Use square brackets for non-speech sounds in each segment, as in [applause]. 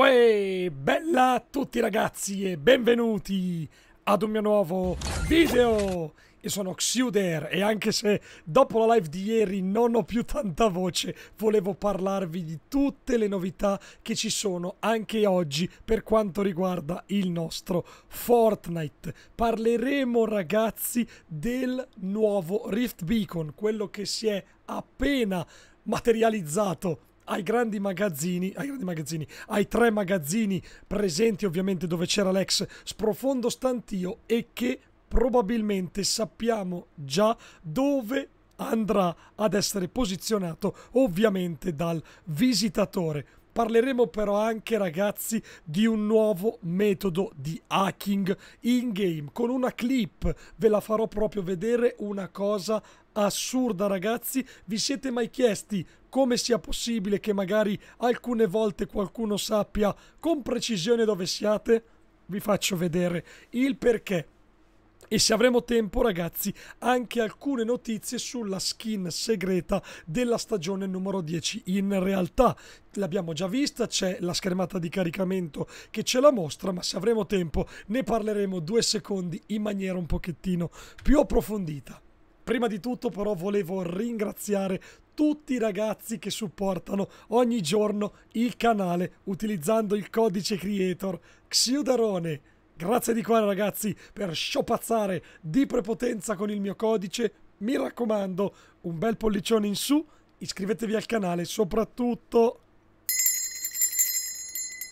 Uè, bella a tutti ragazzi e benvenuti ad un mio nuovo video! Io sono Xuder e anche se dopo la live di ieri non ho più tanta voce, volevo parlarvi di tutte le novità che ci sono anche oggi per quanto riguarda il nostro Fortnite. Parleremo ragazzi del nuovo Rift Beacon, quello che si è appena materializzato ai grandi magazzini, ai grandi magazzini, ai tre magazzini presenti ovviamente dove c'era l'ex sprofondo stantio e che probabilmente sappiamo già dove andrà ad essere posizionato ovviamente dal visitatore Parleremo però anche ragazzi di un nuovo metodo di hacking in game con una clip ve la farò proprio vedere una cosa assurda ragazzi vi siete mai chiesti come sia possibile che magari alcune volte qualcuno sappia con precisione dove siate vi faccio vedere il perché e se avremo tempo, ragazzi, anche alcune notizie sulla skin segreta della stagione numero 10. In realtà l'abbiamo già vista, c'è la schermata di caricamento che ce la mostra, ma se avremo tempo ne parleremo due secondi in maniera un pochettino più approfondita. Prima di tutto però volevo ringraziare tutti i ragazzi che supportano ogni giorno il canale utilizzando il codice creator Xiudarone. Grazie di cuore ragazzi per sciopazzare di prepotenza con il mio codice. Mi raccomando, un bel pollicione in su, iscrivetevi al canale e soprattutto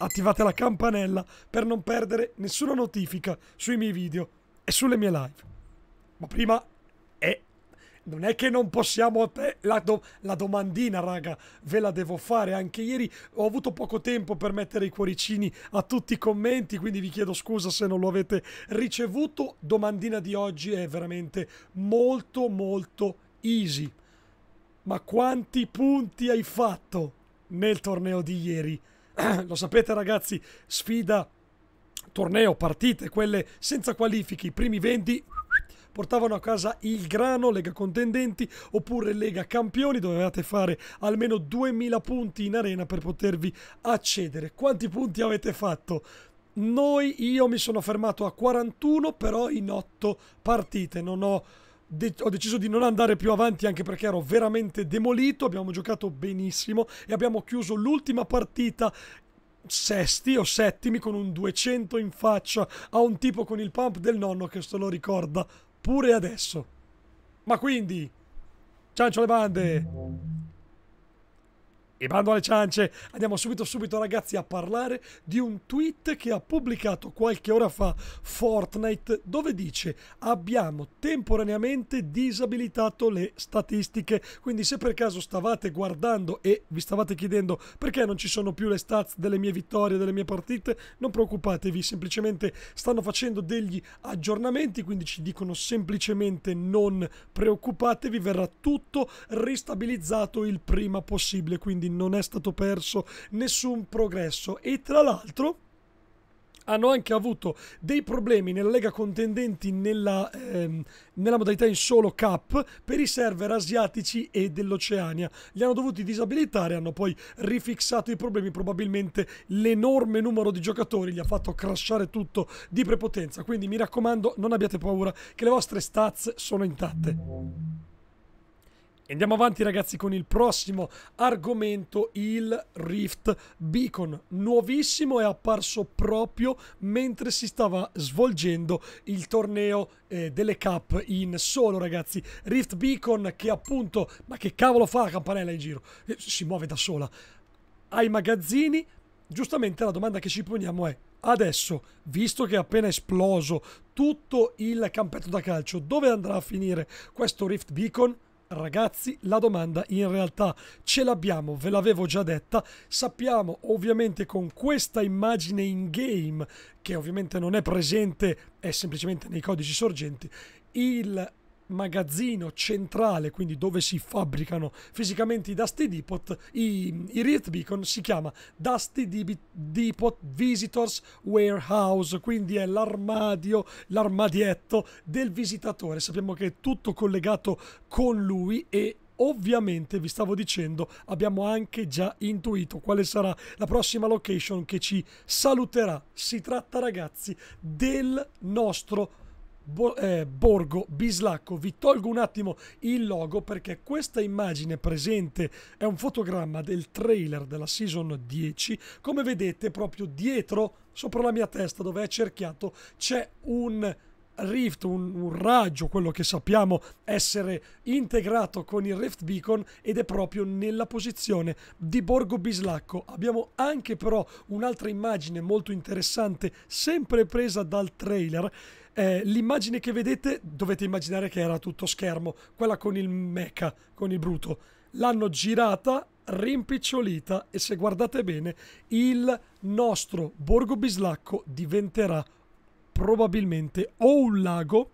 attivate la campanella per non perdere nessuna notifica sui miei video e sulle mie live. Ma prima è non è che non possiamo... la, do, la, domandina, raga, ve la devo fare. Anche ieri ho avuto poco tempo per mettere i cuoricini a tutti i commenti, quindi vi chiedo scusa se non lo avete ricevuto. Domandina di oggi è veramente molto, molto easy. Ma quanti punti hai fatto nel torneo di ieri? [clears throat] lo sapete ragazzi, sfida, torneo, partite, quelle senza qualifiche, i primi 20 portavano a casa il grano, Lega Contendenti oppure Lega Campioni, dovevate fare almeno 2000 punti in arena per potervi accedere. Quanti punti avete fatto? Noi, io mi sono fermato a 41 però in 8 partite, non ho ho deciso di non andare più avanti anche perché ero veramente demolito, abbiamo giocato benissimo e abbiamo chiuso l'ultima partita sesti o settimi con un 200 in faccia a un tipo con il pump del nonno che se lo ricorda pure adesso. Ma quindi, ciancio le bande! E bando alle ciance, andiamo subito subito ragazzi a parlare di un tweet che ha pubblicato qualche ora fa Fortnite dove dice abbiamo temporaneamente disabilitato le statistiche, quindi se per caso stavate guardando e vi stavate chiedendo perché non ci sono più le stats delle mie vittorie, delle mie partite, non preoccupatevi, semplicemente stanno facendo degli aggiornamenti, quindi ci dicono semplicemente non preoccupatevi, verrà tutto ristabilizzato il prima possibile, quindi quindi non è stato perso nessun progresso e tra l'altro hanno anche avuto dei problemi nella lega contendenti nella, ehm, nella, modalità in solo cup per i server asiatici e dell'Oceania. Li hanno dovuti disabilitare, hanno poi rifissato i problemi, probabilmente l'enorme numero di giocatori gli ha fatto crashare tutto di prepotenza, quindi mi raccomando non abbiate paura che le vostre stats sono intatte. Andiamo avanti ragazzi con il prossimo argomento, il Rift Beacon, nuovissimo è apparso proprio mentre si stava svolgendo il torneo eh, delle cap in solo ragazzi. Rift Beacon che appunto, ma che cavolo fa la campanella in giro? Eh, si muove da sola. Ai magazzini, giustamente la domanda che ci poniamo è adesso, visto che è appena esploso tutto il campetto da calcio, dove andrà a finire questo Rift Beacon? Ragazzi, la domanda in realtà ce l'abbiamo, ve l'avevo già detta. Sappiamo ovviamente con questa immagine in game, che ovviamente non è presente, è semplicemente nei codici sorgenti, il magazzino centrale, quindi dove si fabbricano fisicamente i Dusty Depot, i, i Riot Beacon, si chiama Dusty Depot Visitors Warehouse, quindi è l'armadio, l'armadietto del visitatore. Sappiamo che è tutto collegato con lui e ovviamente vi stavo dicendo abbiamo anche già intuito quale sarà la prossima location che ci saluterà si tratta ragazzi del nostro eh, Borgo Bislacco, vi tolgo un attimo il logo perché questa immagine presente è un fotogramma del trailer della season 10. Come vedete, proprio dietro, sopra la mia testa, dove è cerchiato, c'è un Rift, un, un, raggio, quello che sappiamo essere integrato con il Rift Beacon ed è proprio nella posizione di Borgo Bislacco. Abbiamo anche però un'altra immagine molto interessante, sempre presa dal trailer eh, l'immagine che vedete dovete immaginare che era tutto schermo, quella con il mecha, con il bruto. L'hanno girata, rimpicciolita e se guardate bene il nostro borgo bislacco diventerà probabilmente o un lago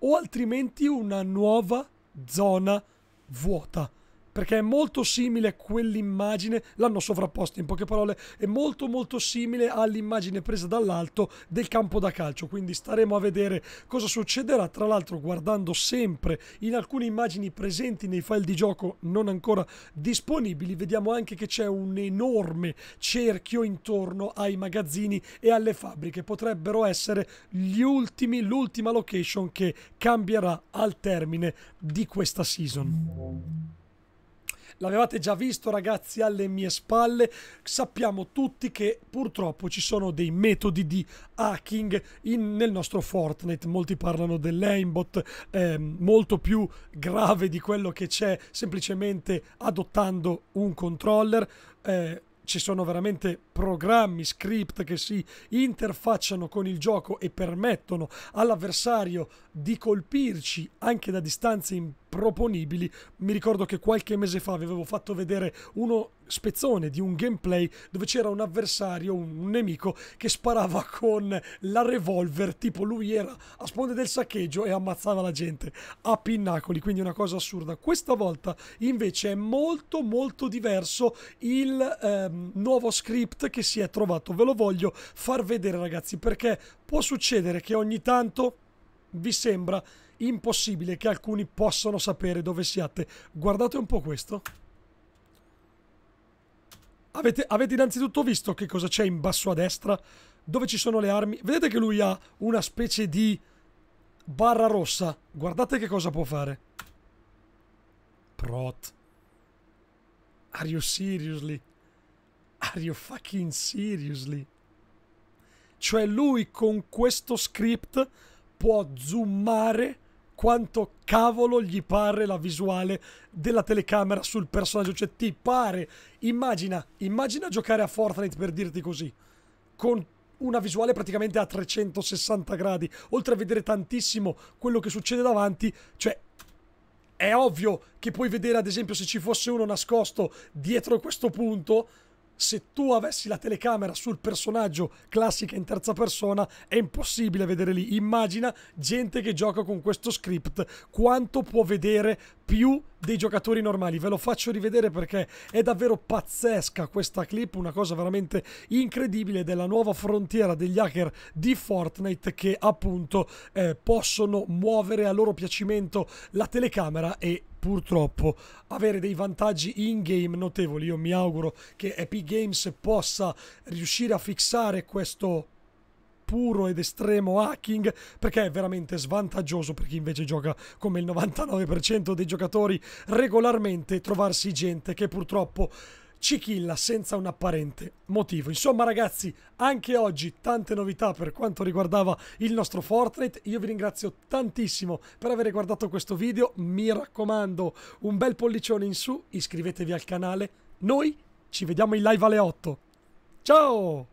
o altrimenti una nuova zona vuota perché è molto simile a quell'immagine, l'hanno sovrapposta in poche parole, è molto molto simile all'immagine presa dall'alto del campo da calcio, quindi staremo a vedere cosa succederà, tra l'altro guardando sempre in alcune immagini presenti nei file di gioco non ancora disponibili, vediamo anche che c'è un enorme cerchio intorno ai magazzini e alle fabbriche, potrebbero essere gli ultimi, l'ultima location che cambierà al termine di questa season l'avevate già visto ragazzi alle mie spalle, sappiamo tutti che purtroppo ci sono dei metodi di hacking in, nel nostro Fortnite, molti parlano dell'aimbot, eh, molto più grave di quello che c'è semplicemente adottando un controller. Eh, ci sono veramente programmi, script che si interfacciano con il gioco e permettono all'avversario di colpirci anche da distanze improponibili. Mi ricordo che qualche mese fa vi avevo fatto vedere uno spezzone di un gameplay dove c'era un avversario, un, nemico che sparava con la revolver, tipo lui era a sponde del saccheggio e ammazzava la gente a pinnacoli, quindi una cosa assurda. Questa volta invece è molto molto diverso il ehm, nuovo script che si è trovato. Ve lo voglio far vedere ragazzi perché può succedere che ogni tanto vi sembra impossibile che alcuni possano sapere dove siate. Guardate un po' questo. Avete, avete, innanzitutto visto che cosa c'è in basso a destra? Dove ci sono le armi? Vedete che lui ha una specie di barra rossa. Guardate che cosa può fare. Prot. Are you seriously? Are you fucking seriously? Cioè lui con questo script può zoomare quanto cavolo gli pare la visuale della telecamera sul personaggio. Cioè, ti pare. Immagina, immagina giocare a Fortnite per dirti così. Con una visuale praticamente a 360 gradi. Oltre a vedere tantissimo quello che succede davanti, cioè. È ovvio che puoi vedere, ad esempio, se ci fosse uno nascosto dietro questo punto, se tu avessi la telecamera sul personaggio classica in terza persona è impossibile vedere lì. Immagina gente che gioca con questo script, quanto può vedere più dei giocatori normali. Ve lo faccio rivedere perché è davvero pazzesca questa clip, una cosa veramente incredibile della nuova frontiera degli hacker di Fortnite che appunto eh, possono muovere a loro piacimento la telecamera e purtroppo avere dei vantaggi in game notevoli. Io mi auguro che Epic Games possa riuscire a fissare questo puro ed estremo hacking perché è veramente svantaggioso per chi invece gioca come il 99% dei giocatori regolarmente trovarsi gente che purtroppo ci killa senza un apparente motivo. Insomma ragazzi, anche oggi tante novità per quanto riguardava il nostro Fortnite. Io vi ringrazio tantissimo per aver guardato questo video. Mi raccomando, un bel pollicione in su, iscrivetevi al canale. Noi ci vediamo in live alle 8. Ciao!